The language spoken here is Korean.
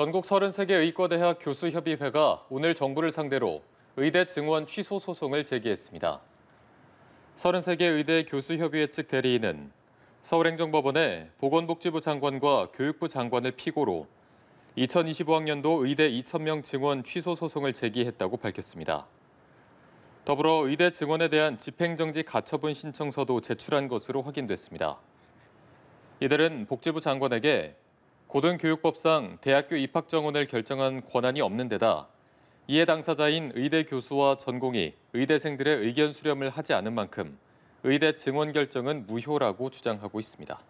전국 33개 의과대학 교수협의회가 오늘 정부를 상대로 의대 증원 취소 소송을 제기했습니다. 33개 의대 교수협의회 측 대리인은 서울행정법원에 보건복지부 장관과 교육부 장관을 피고로 2025학년도 의대 2,000명 증원 취소 소송을 제기했다고 밝혔습니다. 더불어 의대 증원에 대한 집행정지 가처분 신청서도 제출한 것으로 확인됐습니다. 이들은 복지부 장관에게 고등교육법상 대학교 입학 정원을 결정한 권한이 없는 데다 이해 당사자인 의대 교수와 전공이 의대생들의 의견 수렴을 하지 않은 만큼 의대 증원 결정은 무효라고 주장하고 있습니다.